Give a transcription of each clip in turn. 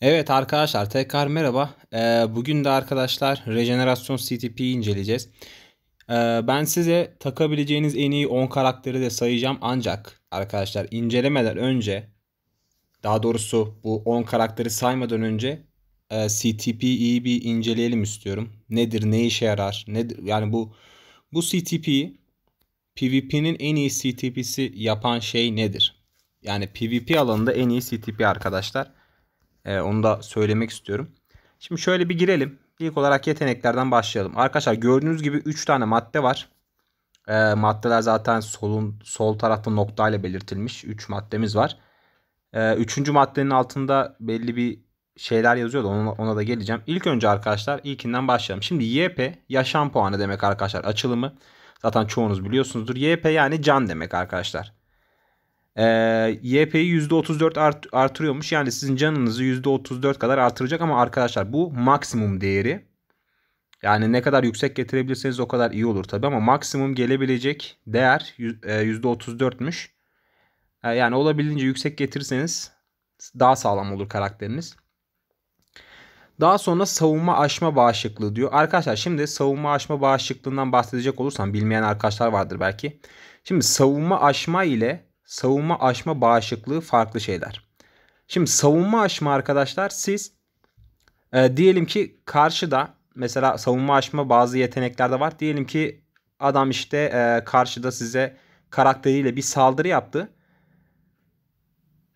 Evet arkadaşlar tekrar merhaba. Ee, bugün de arkadaşlar regenerasyon CTP'yi inceleyeceğiz. Ee, ben size takabileceğiniz en iyi 10 karakteri de sayacağım ancak arkadaşlar incelemeden önce daha doğrusu bu 10 karakteri saymadan önce e, CTP'yi bir inceleyelim istiyorum. Nedir, ne işe yarar? Nedir? Yani bu bu CTP PvP'nin en iyi CTP'si yapan şey nedir? Yani PvP alanında en iyi CTP arkadaşlar. E, onu da söylemek istiyorum. Şimdi şöyle bir girelim. İlk olarak yeteneklerden başlayalım. Arkadaşlar gördüğünüz gibi 3 tane madde var. E, maddeler zaten solun sol tarafta noktayla belirtilmiş. 3 maddemiz var. E, üçüncü maddenin altında belli bir şeyler yazıyordu. Ona, ona da geleceğim. İlk önce arkadaşlar ilkinden başlayalım. Şimdi YP yaşam puanı demek arkadaşlar açılımı. Zaten çoğunuz biliyorsunuzdur. YP yani can demek arkadaşlar. E, YP'yi %34 art, artırıyormuş. Yani sizin canınızı %34 kadar artıracak ama arkadaşlar bu maksimum değeri. Yani ne kadar yüksek getirebilirseniz o kadar iyi olur tabi ama maksimum gelebilecek değer %34'müş. E, e, yani olabildiğince yüksek getirirseniz daha sağlam olur karakteriniz. Daha sonra savunma aşma bağışıklığı diyor. Arkadaşlar şimdi savunma aşma bağışıklığından bahsedecek olursam bilmeyen arkadaşlar vardır belki. Şimdi savunma aşma ile savunma aşma bağışıklığı farklı şeyler. Şimdi savunma aşma arkadaşlar siz e, diyelim ki karşıda mesela savunma aşma bazı yeteneklerde var. Diyelim ki adam işte e, karşıda size karakteriyle bir saldırı yaptı.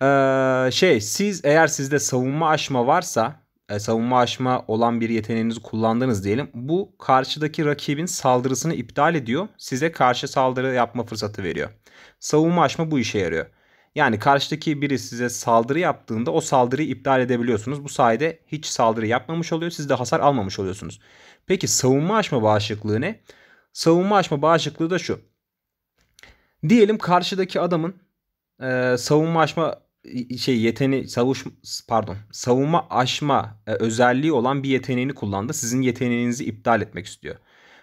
Ee, şey siz eğer sizde savunma aşma varsa e, savunma aşma olan bir yeteneğinizi kullandınız diyelim. Bu karşıdaki rakibin saldırısını iptal ediyor. Size karşı saldırı yapma fırsatı veriyor. Savunma aşma bu işe yarıyor. Yani karşıdaki biri size saldırı yaptığında o saldırıyı iptal edebiliyorsunuz. Bu sayede hiç saldırı yapmamış oluyor. Siz de hasar almamış oluyorsunuz. Peki savunma aşma bağışıklığı ne? Savunma aşma bağışıklığı da şu. Diyelim karşıdaki adamın e, savunma aşma şey yeteni savuş pardon savunma aşma e, özelliği olan bir yeteneğini kullandı. Sizin yeteneğinizi iptal etmek istiyor.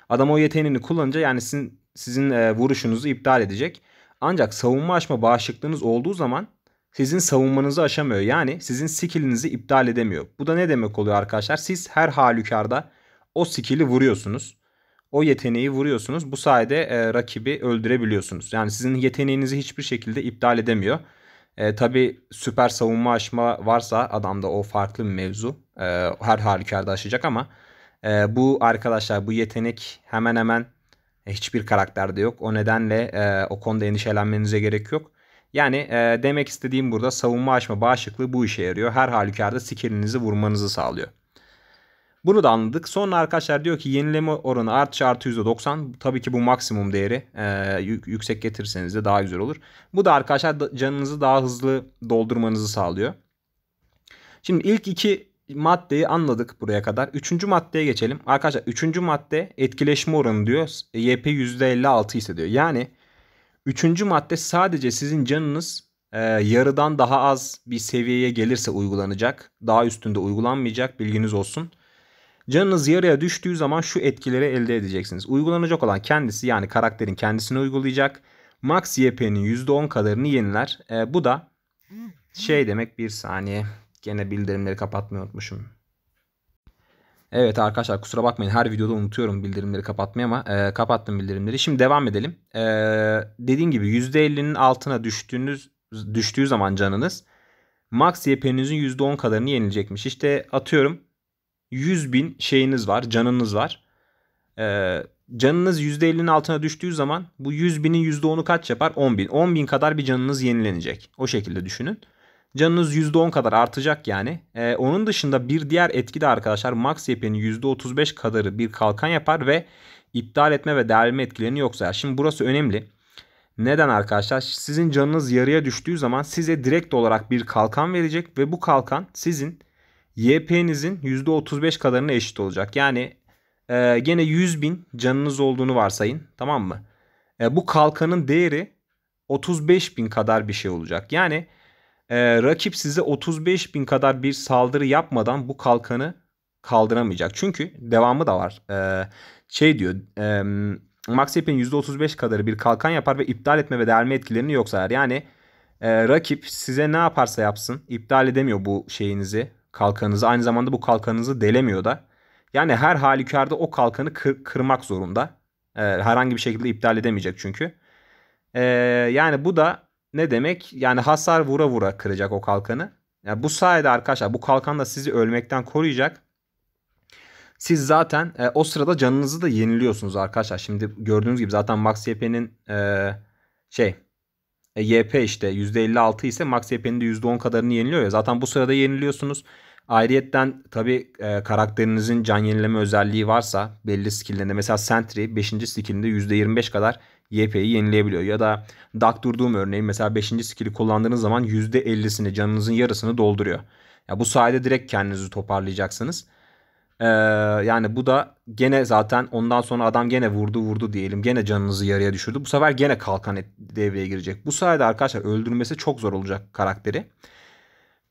Adam o yeteneğini kullanınca yani sizin sizin e, vuruşunuzu iptal edecek. Ancak savunma aşma bağışıklığınız olduğu zaman sizin savunmanızı aşamıyor. Yani sizin skillinizi iptal edemiyor. Bu da ne demek oluyor arkadaşlar? Siz her halükarda o skill'i vuruyorsunuz. O yeteneği vuruyorsunuz. Bu sayede e, rakibi öldürebiliyorsunuz. Yani sizin yeteneğinizi hiçbir şekilde iptal edemiyor. E, tabii süper savunma aşma varsa adamda o farklı bir mevzu. E, her halükarda aşacak ama e, bu arkadaşlar bu yetenek hemen hemen e, hiçbir karakterde yok. O nedenle e, o konuda endişelenmenize gerek yok. Yani e, demek istediğim burada savunma aşma bağışıklığı bu işe yarıyor. Her halükarda skillinizi vurmanızı sağlıyor. Bunu da anladık. Sonra arkadaşlar diyor ki yenileme oranı artış artı %90. Tabii ki bu maksimum değeri. Ee, yüksek getirseniz de daha güzel olur. Bu da arkadaşlar canınızı daha hızlı doldurmanızı sağlıyor. Şimdi ilk iki maddeyi anladık buraya kadar. Üçüncü maddeye geçelim. Arkadaşlar üçüncü madde etkileşme oranı diyor. YP %56 ise diyor. Yani üçüncü madde sadece sizin canınız e, yarıdan daha az bir seviyeye gelirse uygulanacak. Daha üstünde uygulanmayacak bilginiz olsun. Canınız yarıya düştüğü zaman şu etkileri elde edeceksiniz. Uygulanacak olan kendisi yani karakterin kendisini uygulayacak. Max YP'nin %10 kadarını yeniler. E, bu da şey demek bir saniye. Gene bildirimleri kapatmayı unutmuşum. Evet arkadaşlar kusura bakmayın her videoda unutuyorum bildirimleri kapatmayı ama e, kapattım bildirimleri. Şimdi devam edelim. E, dediğim gibi %50'nin altına düştüğünüz düştüğü zaman canınız max YP'nizin %10 kadarını yenilecekmiş. İşte atıyorum 100 bin şeyiniz var, canınız var. Ee, canınız %50'nin altına düştüğü zaman bu 100 binin %10'u kaç yapar? 10 bin. 10 bin kadar bir canınız yenilenecek. O şekilde düşünün. Canınız %10 kadar artacak yani. Ee, onun dışında bir diğer etki de arkadaşlar max yapının %35 kadarı bir kalkan yapar ve iptal etme ve delme etkilerini yok sayar. Şimdi burası önemli. Neden arkadaşlar? Sizin canınız yarıya düştüğü zaman size direkt olarak bir kalkan verecek ve bu kalkan sizin YP'nizin %35 kadarına eşit olacak. Yani e, gene 100 bin canınız olduğunu varsayın tamam mı? E, bu kalkanın değeri 35 bin kadar bir şey olacak. Yani e, rakip size 35 bin kadar bir saldırı yapmadan bu kalkanı kaldıramayacak. Çünkü devamı da var. E, şey diyor e, Max Hep'in %35 kadarı bir kalkan yapar ve iptal etme ve delme etkilerini yok sayar. Yani e, rakip size ne yaparsa yapsın iptal edemiyor bu şeyinizi kalkanınızı. Aynı zamanda bu kalkanınızı delemiyor da. Yani her halükarda o kalkanı kır, kırmak zorunda. Ee, herhangi bir şekilde iptal edemeyecek çünkü. Ee, yani bu da ne demek? Yani hasar vura vura kıracak o kalkanı. Yani bu sayede arkadaşlar bu kalkan da sizi ölmekten koruyacak. Siz zaten e, o sırada canınızı da yeniliyorsunuz arkadaşlar. Şimdi gördüğünüz gibi zaten Max YP'nin e, şey e, YP işte %56 ise Max YP'nin de %10 kadarını yeniliyor ya. Zaten bu sırada yeniliyorsunuz. Ayrıyetten tabi e, karakterinizin can yenileme özelliği varsa belli skillinde mesela Sentry 5. skillinde %25 kadar YP'yi yenileyebiliyor. Ya da Duck durduğum örneğin mesela 5. skill'i kullandığınız zaman %50'sini canınızın yarısını dolduruyor. Ya bu sayede direkt kendinizi toparlayacaksınız. Ee, yani bu da gene zaten ondan sonra adam gene vurdu vurdu diyelim. Gene canınızı yarıya düşürdü. Bu sefer gene kalkan devreye girecek. Bu sayede arkadaşlar öldürmesi çok zor olacak karakteri.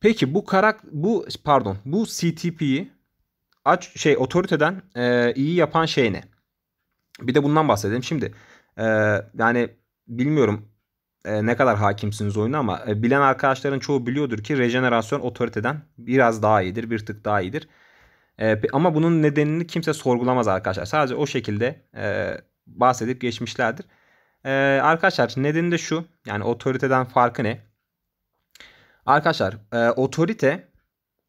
Peki bu karak bu pardon bu CTP'yi aç şey otoriteden e, iyi yapan şey ne? Bir de bundan bahsedelim. Şimdi e, yani bilmiyorum e, ne kadar hakimsiniz oyuna ama e, bilen arkadaşların çoğu biliyordur ki rejenerasyon otoriteden biraz daha iyidir, bir tık daha iyidir. E, ama bunun nedenini kimse sorgulamaz arkadaşlar. Sadece o şekilde e, bahsedip geçmişlerdir. E, arkadaşlar nedeni de şu. Yani otoriteden farkı ne? Arkadaşlar e, otorite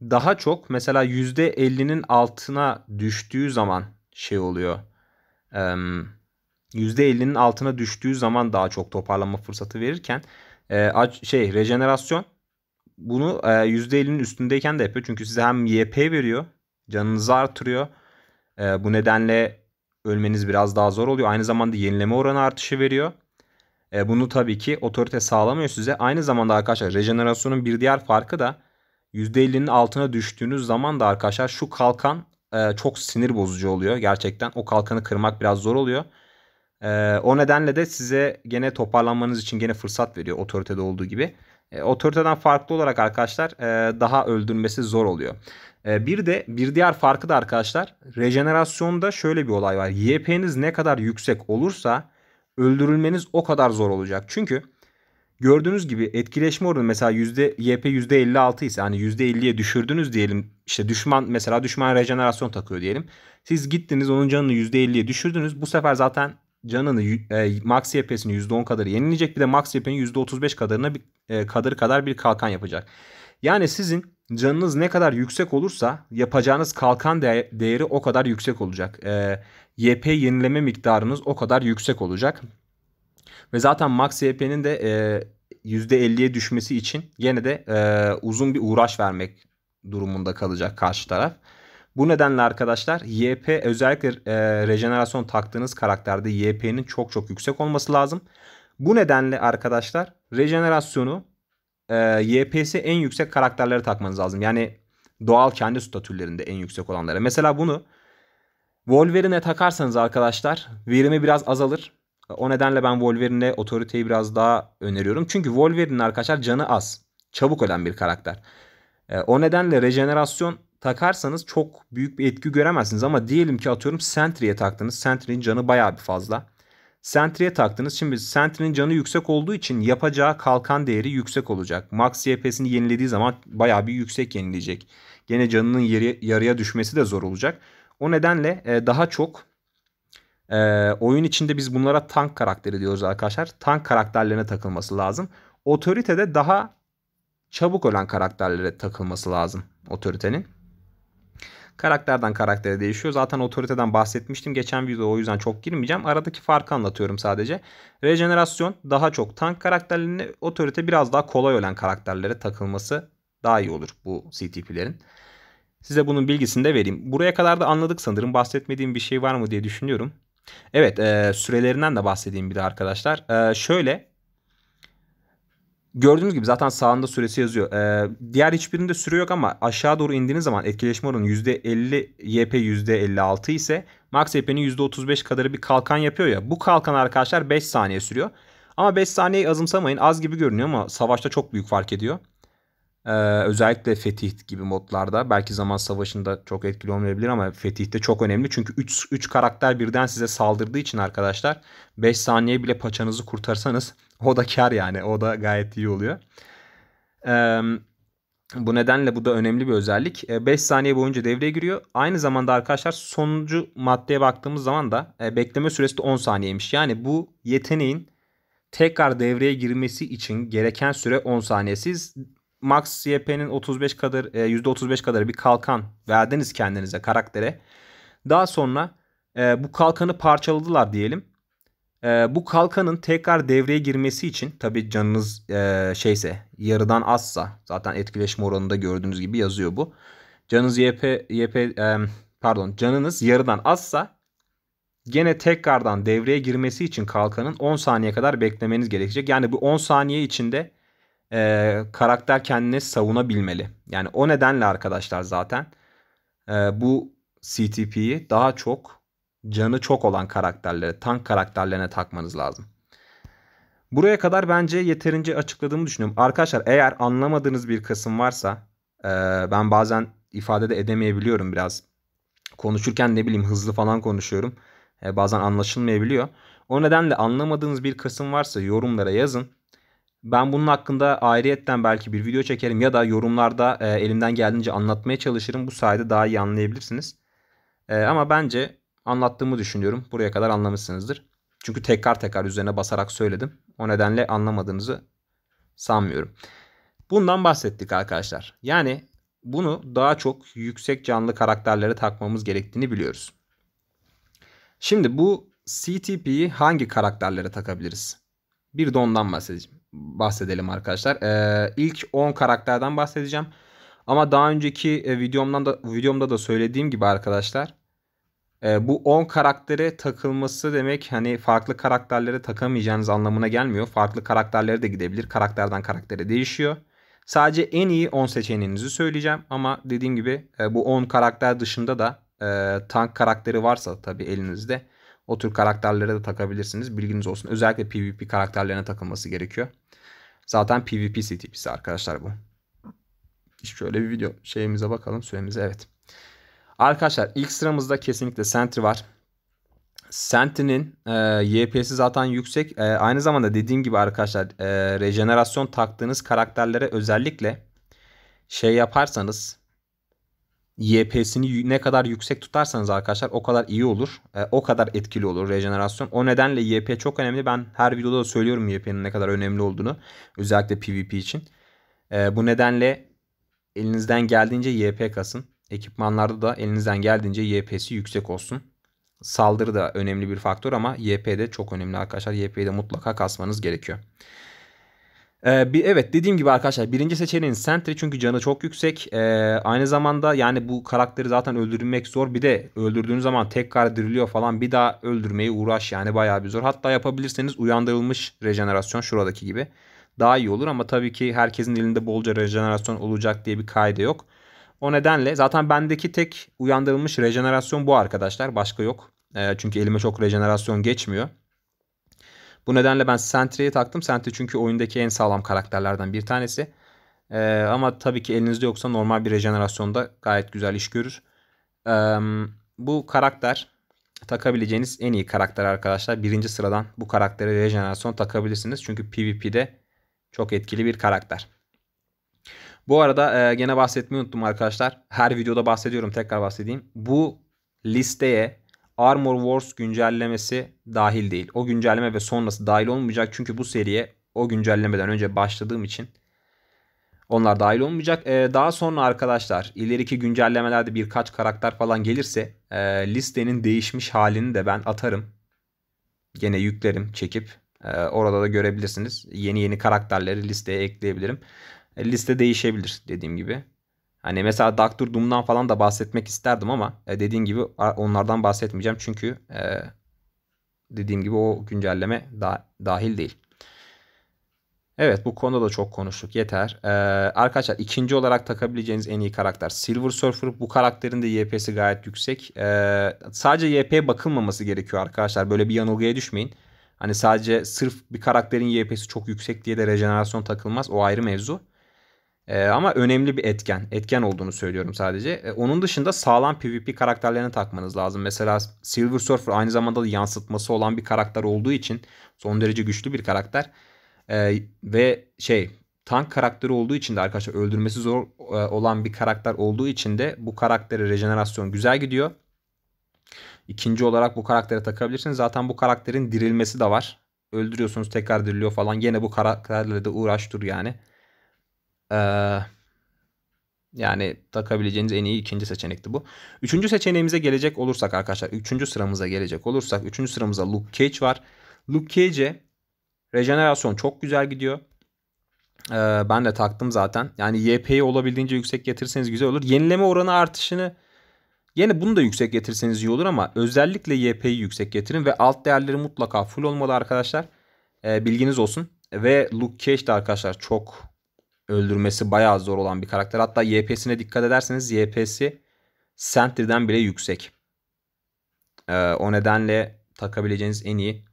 daha çok mesela %50'nin altına düştüğü zaman şey oluyor. E, %50'nin altına düştüğü zaman daha çok toparlanma fırsatı verirken e, şey rejenerasyon bunu e, %50'nin üstündeyken de yapıyor. Çünkü size hem YP veriyor, canınızı artırıyor. E, bu nedenle ölmeniz biraz daha zor oluyor. Aynı zamanda yenileme oranı artışı veriyor. E, bunu tabii ki otorite sağlamıyor size. Aynı zamanda arkadaşlar rejenerasyonun bir diğer farkı da %50'nin altına düştüğünüz zaman da arkadaşlar şu kalkan e, çok sinir bozucu oluyor. Gerçekten o kalkanı kırmak biraz zor oluyor. E, o nedenle de size gene toparlanmanız için gene fırsat veriyor otoritede olduğu gibi. E, otoriteden farklı olarak arkadaşlar e, daha öldürmesi zor oluyor. E, bir de bir diğer farkı da arkadaşlar rejenerasyonda şöyle bir olay var. YP'niz ne kadar yüksek olursa öldürülmeniz o kadar zor olacak. Çünkü gördüğünüz gibi etkileşme oranı mesela yüzde YP yüzde 56 ise hani yüzde 50'ye düşürdünüz diyelim. İşte düşman mesela düşman rejenerasyon takıyor diyelim. Siz gittiniz onun canını yüzde 50'ye düşürdünüz. Bu sefer zaten canını e, max YP'sini yüzde 10 kadar yenilecek Bir de max YP'nin yüzde 35 kadarına bir, e, kadarı kadar bir kalkan yapacak. Yani sizin canınız ne kadar yüksek olursa yapacağınız kalkan de- değeri o kadar yüksek olacak. E, ee, YP yenileme miktarınız o kadar yüksek olacak. Ve zaten max YP'nin de e, %50'ye düşmesi için gene de e, uzun bir uğraş vermek durumunda kalacak karşı taraf. Bu nedenle arkadaşlar YP özellikle e, rejenerasyon taktığınız karakterde YP'nin çok çok yüksek olması lazım. Bu nedenle arkadaşlar rejenerasyonu e, ee, YPS en yüksek karakterlere takmanız lazım. Yani doğal kendi statülerinde en yüksek olanlara. Mesela bunu Wolverine'e takarsanız arkadaşlar verimi biraz azalır. O nedenle ben Wolverine'e otoriteyi biraz daha öneriyorum. Çünkü Wolverine arkadaşlar canı az. Çabuk ölen bir karakter. E, o nedenle rejenerasyon takarsanız çok büyük bir etki göremezsiniz. Ama diyelim ki atıyorum Sentry'e taktınız. Sentry'nin canı bayağı bir fazla. Sentry'e taktınız. Şimdi Sentry'nin canı yüksek olduğu için yapacağı kalkan değeri yüksek olacak. Max YP'sini yenilediği zaman bayağı bir yüksek yenileyecek. Gene canının yarı, yarıya düşmesi de zor olacak. O nedenle e, daha çok e, oyun içinde biz bunlara tank karakteri diyoruz arkadaşlar. Tank karakterlerine takılması lazım. Otoritede daha çabuk ölen karakterlere takılması lazım otoritenin. Karakterden karaktere değişiyor. Zaten otoriteden bahsetmiştim. Geçen videoda o yüzden çok girmeyeceğim. Aradaki farkı anlatıyorum sadece. Rejenerasyon daha çok tank karakterlerine, otorite biraz daha kolay ölen karakterlere takılması daha iyi olur bu CTP'lerin. Size bunun bilgisini de vereyim. Buraya kadar da anladık sanırım. Bahsetmediğim bir şey var mı diye düşünüyorum. Evet e, sürelerinden de bahsedeyim bir de arkadaşlar. E, şöyle gördüğünüz gibi zaten sağında süresi yazıyor. Ee, diğer hiçbirinde süre yok ama aşağı doğru indiğiniz zaman etkileşme oranı %50 YP %56 ise max YP'nin %35 kadarı bir kalkan yapıyor ya. Bu kalkan arkadaşlar 5 saniye sürüyor. Ama 5 saniyeyi azımsamayın. Az gibi görünüyor ama savaşta çok büyük fark ediyor. Ee, özellikle Fetih gibi modlarda belki zaman savaşında çok etkili olmayabilir ama Fetih'te çok önemli. Çünkü 3 3 karakter birden size saldırdığı için arkadaşlar 5 saniye bile paçanızı kurtarsanız o da kar yani. O da gayet iyi oluyor. Ee, bu nedenle bu da önemli bir özellik. 5 saniye boyunca devreye giriyor. Aynı zamanda arkadaşlar sonuncu maddeye baktığımız zaman da bekleme süresi de 10 saniyeymiş. Yani bu yeteneğin tekrar devreye girmesi için gereken süre 10 saniye. Siz max YP'nin 35 kadar %35 e, kadar bir kalkan verdiniz kendinize karaktere. Daha sonra e, bu kalkanı parçaladılar diyelim. E, bu kalkanın tekrar devreye girmesi için tabi canınız e, şeyse yarıdan azsa zaten etkileşim oranında gördüğünüz gibi yazıyor bu. Canınız YP, YP e, pardon canınız yarıdan azsa gene tekrardan devreye girmesi için kalkanın 10 saniye kadar beklemeniz gerekecek. Yani bu 10 saniye içinde e, karakter kendini savunabilmeli. Yani o nedenle arkadaşlar zaten e, bu CTP'yi daha çok canı çok olan karakterlere, tank karakterlerine takmanız lazım. Buraya kadar bence yeterince açıkladığımı düşünüyorum. Arkadaşlar eğer anlamadığınız bir kısım varsa e, ben bazen ifade de edemeyebiliyorum biraz. Konuşurken ne bileyim hızlı falan konuşuyorum. E, bazen anlaşılmayabiliyor. O nedenle anlamadığınız bir kısım varsa yorumlara yazın. Ben bunun hakkında ayrıyetten belki bir video çekerim ya da yorumlarda e, elimden geldiğince anlatmaya çalışırım. Bu sayede daha iyi anlayabilirsiniz. E, ama bence anlattığımı düşünüyorum. Buraya kadar anlamışsınızdır. Çünkü tekrar tekrar üzerine basarak söyledim. O nedenle anlamadığınızı sanmıyorum. Bundan bahsettik arkadaşlar. Yani bunu daha çok yüksek canlı karakterlere takmamız gerektiğini biliyoruz. Şimdi bu CTP'yi hangi karakterlere takabiliriz? Bir de ondan bahsedeceğim bahsedelim arkadaşlar. Ee, ilk 10 karakterden bahsedeceğim. Ama daha önceki e, videomdan da videomda da söylediğim gibi arkadaşlar e, bu 10 karaktere takılması demek hani farklı karakterlere takamayacağınız anlamına gelmiyor. Farklı karakterlere de gidebilir. Karakterden karaktere değişiyor. Sadece en iyi 10 seçeneğinizi söyleyeceğim ama dediğim gibi e, bu 10 karakter dışında da e, tank karakteri varsa tabii elinizde o tür karakterlere de takabilirsiniz. Bilginiz olsun. Özellikle PvP karakterlerine takılması gerekiyor. Zaten PvP CTP'si arkadaşlar bu. Şöyle bir video şeyimize bakalım. Süremize evet. Arkadaşlar ilk sıramızda kesinlikle Sentry var. Sentry'nin e, YP'si zaten yüksek. E, aynı zamanda dediğim gibi arkadaşlar e, rejenerasyon taktığınız karakterlere özellikle şey yaparsanız YP'sini ne kadar yüksek tutarsanız arkadaşlar o kadar iyi olur. E, o kadar etkili olur rejenerasyon. O nedenle YP çok önemli. Ben her videoda da söylüyorum YP'nin ne kadar önemli olduğunu. Özellikle PvP için. E, bu nedenle elinizden geldiğince YP kasın. Ekipmanlarda da elinizden geldiğince YP'si yüksek olsun. Saldırı da önemli bir faktör ama YP de çok önemli arkadaşlar. YP'yi de mutlaka kasmanız gerekiyor. Ee, bir, evet dediğim gibi arkadaşlar birinci seçeneğin Sentry çünkü canı çok yüksek. Ee, aynı zamanda yani bu karakteri zaten öldürmek zor. Bir de öldürdüğünüz zaman tekrar diriliyor falan bir daha öldürmeyi uğraş yani bayağı bir zor. Hatta yapabilirseniz uyandırılmış rejenerasyon şuradaki gibi daha iyi olur. Ama tabii ki herkesin elinde bolca rejenerasyon olacak diye bir kaide yok. O nedenle zaten bendeki tek uyandırılmış rejenerasyon bu arkadaşlar başka yok. Ee, çünkü elime çok rejenerasyon geçmiyor. Bu nedenle ben Sentry'e taktım. Sentry çünkü oyundaki en sağlam karakterlerden bir tanesi. Ee, ama tabii ki elinizde yoksa normal bir rejenerasyonda gayet güzel iş görür. Ee, bu karakter takabileceğiniz en iyi karakter arkadaşlar. Birinci sıradan bu karaktere rejenerasyon takabilirsiniz. Çünkü PvP'de çok etkili bir karakter. Bu arada e, gene bahsetmeyi unuttum arkadaşlar. Her videoda bahsediyorum tekrar bahsedeyim. Bu listeye Armor Wars güncellemesi dahil değil. O güncelleme ve sonrası dahil olmayacak. Çünkü bu seriye o güncellemeden önce başladığım için onlar dahil olmayacak. Ee, daha sonra arkadaşlar ileriki güncellemelerde birkaç karakter falan gelirse e, listenin değişmiş halini de ben atarım. Gene yüklerim çekip. E, orada da görebilirsiniz. Yeni yeni karakterleri listeye ekleyebilirim. E, liste değişebilir dediğim gibi. Hani mesela Doctor Doom'dan falan da bahsetmek isterdim ama e, dediğin gibi onlardan bahsetmeyeceğim. Çünkü e, dediğim gibi o güncelleme dahil değil. Evet bu konuda da çok konuştuk yeter. E, arkadaşlar ikinci olarak takabileceğiniz en iyi karakter Silver Surfer. Bu karakterin de YP'si gayet yüksek. sadece YP bakılmaması gerekiyor arkadaşlar. Böyle bir yanılgıya düşmeyin. Hani sadece sırf bir karakterin YP'si çok yüksek diye de rejenerasyon takılmaz. O ayrı mevzu. Ee, ama önemli bir etken. Etken olduğunu söylüyorum sadece. Ee, onun dışında sağlam PvP karakterlerini takmanız lazım. Mesela Silver Surfer aynı zamanda da yansıtması olan bir karakter olduğu için son derece güçlü bir karakter. Ee, ve şey tank karakteri olduğu için de arkadaşlar öldürmesi zor e, olan bir karakter olduğu için de bu karaktere rejenerasyon güzel gidiyor. İkinci olarak bu karaktere takabilirsiniz. Zaten bu karakterin dirilmesi de var. Öldürüyorsunuz tekrar diriliyor falan. Yine bu karakterle de uğraş dur yani. Ee, yani takabileceğiniz en iyi ikinci seçenekti bu. Üçüncü seçeneğimize gelecek olursak arkadaşlar. Üçüncü sıramıza gelecek olursak. Üçüncü sıramıza Luke Cage var. Luke Cage'e rejenerasyon çok güzel gidiyor. Ee, ben de taktım zaten. Yani YP'yi olabildiğince yüksek getirseniz güzel olur. Yenileme oranı artışını Yine bunu da yüksek getirseniz iyi olur ama özellikle YP'yi yüksek getirin ve alt değerleri mutlaka full olmalı arkadaşlar. E, bilginiz olsun. Ve Luke Cage de arkadaşlar çok öldürmesi bayağı zor olan bir karakter. Hatta YP'sine dikkat ederseniz YP'si Sentry'den bile yüksek. Ee, o nedenle takabileceğiniz en iyi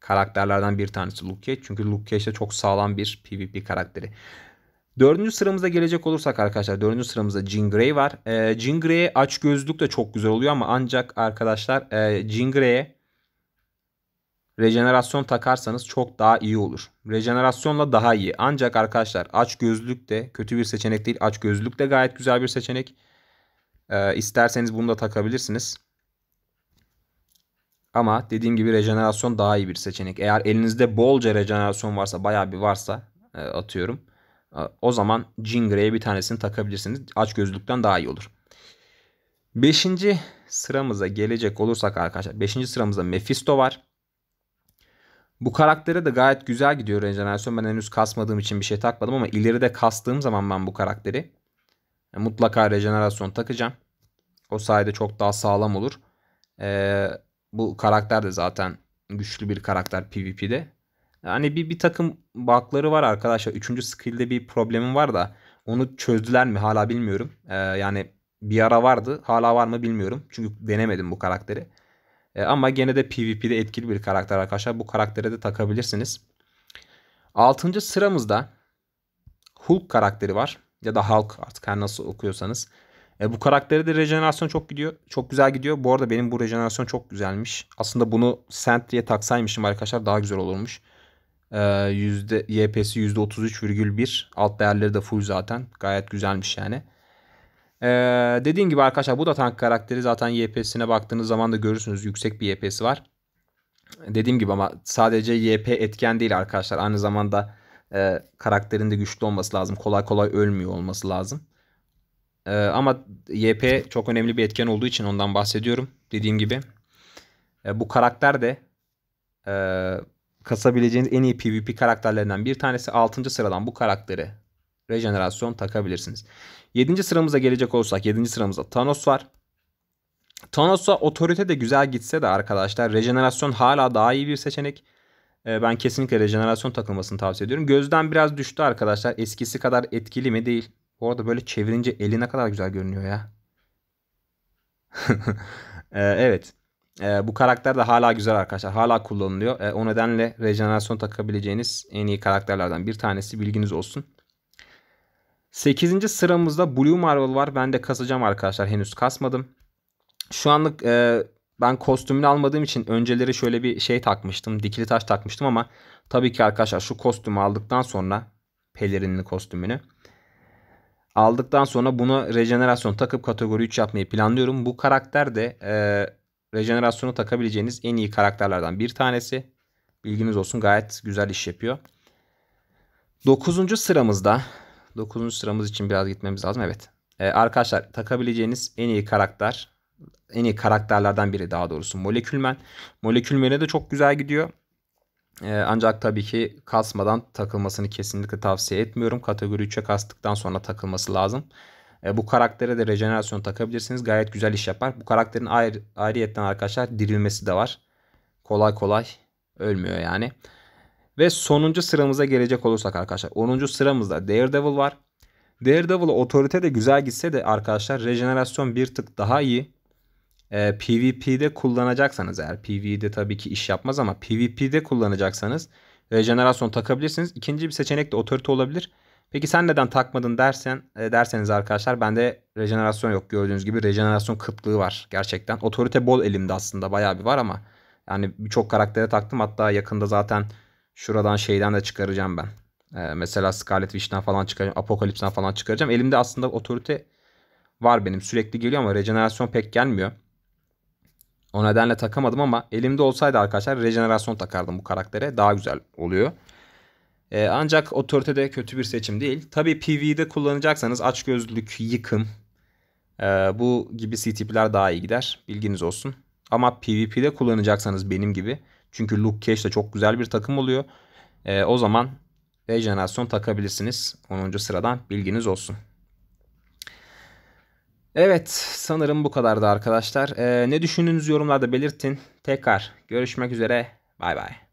karakterlerden bir tanesi Luke Cage. Çünkü Luke Cage de çok sağlam bir PvP karakteri. Dördüncü sıramıza gelecek olursak arkadaşlar. Dördüncü sıramızda Jean Grey var. Ee, Jean Grey'e aç gözlük de çok güzel oluyor ama ancak arkadaşlar e, Jean Grey'e rejenerasyon takarsanız çok daha iyi olur. Rejenerasyonla daha iyi. Ancak arkadaşlar aç gözlük de kötü bir seçenek değil. Aç gözlük de gayet güzel bir seçenek. Ee, isterseniz bunu da takabilirsiniz. Ama dediğim gibi rejenerasyon daha iyi bir seçenek. Eğer elinizde bolca rejenerasyon varsa bayağı bir varsa e, atıyorum. E, o zaman Jingre'ye bir tanesini takabilirsiniz. Aç gözlükten daha iyi olur. Beşinci sıramıza gelecek olursak arkadaşlar. Beşinci sıramızda Mephisto var. Bu karaktere de gayet güzel gidiyor rejenerasyon. Ben henüz kasmadığım için bir şey takmadım ama ileride kastığım zaman ben bu karakteri e, mutlaka rejenerasyon takacağım. O sayede çok daha sağlam olur. Ee, bu karakter de zaten güçlü bir karakter PvP'de. Yani bir, bir takım bug'ları var arkadaşlar. Üçüncü skill'de bir problemim var da onu çözdüler mi hala bilmiyorum. Ee, yani bir ara vardı hala var mı bilmiyorum. Çünkü denemedim bu karakteri. E, ama gene de PvP'de etkili bir karakter arkadaşlar. Bu karaktere de takabilirsiniz. Altıncı sıramızda Hulk karakteri var. Ya da Hulk artık her nasıl okuyorsanız. E, bu karaktere de rejenerasyon çok gidiyor. Çok güzel gidiyor. Bu arada benim bu rejenerasyon çok güzelmiş. Aslında bunu Sentry'e taksaymışım arkadaşlar daha güzel olurmuş. E, yüzde, YP'si %33,1. Alt değerleri de full zaten. Gayet güzelmiş yani. Ee, dediğim gibi arkadaşlar bu da tank karakteri zaten YP'sine baktığınız zaman da görürsünüz yüksek bir YP'si var. Dediğim gibi ama sadece YP etken değil arkadaşlar. Aynı zamanda e, karakterin de güçlü olması lazım. Kolay kolay ölmüyor olması lazım. E, ama YP çok önemli bir etken olduğu için ondan bahsediyorum. Dediğim gibi e, bu karakter de e, kasabileceğiniz en iyi PvP karakterlerinden bir tanesi. 6. sıradan bu karaktere rejenerasyon takabilirsiniz. 7. sıramıza gelecek olsak 7. sıramızda Thanos var. Thanos'a otorite de güzel gitse de arkadaşlar rejenerasyon hala daha iyi bir seçenek. Ee, ben kesinlikle rejenerasyon takılmasını tavsiye ediyorum. Gözden biraz düştü arkadaşlar. Eskisi kadar etkili mi değil. Bu arada böyle çevirince eli ne kadar güzel görünüyor ya. Ee, evet. Ee, bu karakter de hala güzel arkadaşlar. Hala kullanılıyor. O nedenle rejenerasyon takabileceğiniz en iyi karakterlerden bir tanesi. Bilginiz olsun. 8. sıramızda Blue Marvel var. Ben de kasacağım arkadaşlar. Henüz kasmadım. Şu anlık e, ben kostümünü almadığım için önceleri şöyle bir şey takmıştım. Dikili taş takmıştım ama tabii ki arkadaşlar şu kostümü aldıktan sonra pelerinli kostümünü aldıktan sonra buna rejenerasyon takıp kategori 3 yapmayı planlıyorum. Bu karakter de e, rejenerasyonu takabileceğiniz en iyi karakterlerden bir tanesi. Bilginiz olsun gayet güzel iş yapıyor. 9. sıramızda 9. sıramız için biraz gitmemiz lazım. Evet. Ee, arkadaşlar takabileceğiniz en iyi karakter en iyi karakterlerden biri daha doğrusu Molekülmen. Molekülmen'e de çok güzel gidiyor. Ee, ancak tabii ki kasmadan takılmasını kesinlikle tavsiye etmiyorum. Kategori 3'e kastıktan sonra takılması lazım. Ee, bu karaktere de rejenerasyon takabilirsiniz. Gayet güzel iş yapar. Bu karakterin ayrı, ayrıyetten arkadaşlar dirilmesi de var. Kolay kolay ölmüyor yani. Ve sonuncu sıramıza gelecek olursak arkadaşlar. 10. sıramızda Daredevil var. Daredevil otorite de güzel gitse de arkadaşlar rejenerasyon bir tık daha iyi. Ee, PvP'de kullanacaksanız eğer PvP'de tabii ki iş yapmaz ama PvP'de kullanacaksanız rejenerasyon takabilirsiniz. İkinci bir seçenek de otorite olabilir. Peki sen neden takmadın dersen e, derseniz arkadaşlar bende rejenerasyon yok. Gördüğünüz gibi rejenerasyon kıtlığı var gerçekten. Otorite bol elimde aslında bayağı bir var ama yani birçok karaktere taktım. Hatta yakında zaten Şuradan şeyden de çıkaracağım ben. Ee, mesela Scarlet Witch'ten falan çıkaracağım. Apokalips'ten falan çıkaracağım. Elimde aslında otorite var benim. Sürekli geliyor ama rejenerasyon pek gelmiyor. O nedenle takamadım ama elimde olsaydı arkadaşlar rejenerasyon takardım bu karaktere. Daha güzel oluyor. Ee, ancak otorite de kötü bir seçim değil. Tabii PvE'de kullanacaksanız açgözlülük, yıkım e, bu gibi C CTP'ler daha iyi gider. Bilginiz olsun. Ama PvP'de kullanacaksanız benim gibi çünkü Luke Cage de çok güzel bir takım oluyor. E, o zaman rejenerasyon takabilirsiniz. 10. sıradan bilginiz olsun. Evet sanırım bu kadardı arkadaşlar. E, ne düşündüğünüzü yorumlarda belirtin. Tekrar görüşmek üzere. Bay bay.